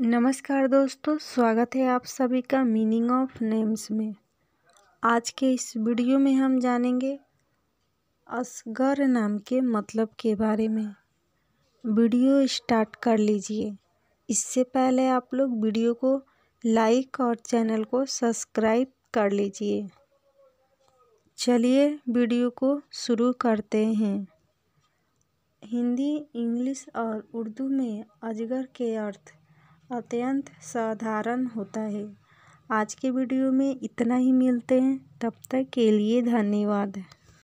नमस्कार दोस्तों स्वागत है आप सभी का मीनिंग ऑफ नेम्स में आज के इस वीडियो में हम जानेंगे असगर नाम के मतलब के बारे में वीडियो स्टार्ट कर लीजिए इससे पहले आप लोग वीडियो को लाइक और चैनल को सब्सक्राइब कर लीजिए चलिए वीडियो को शुरू करते हैं हिंदी इंग्लिश और उर्दू में अजगर के अर्थ अत्यंत साधारण होता है आज के वीडियो में इतना ही मिलते हैं तब तक के लिए धन्यवाद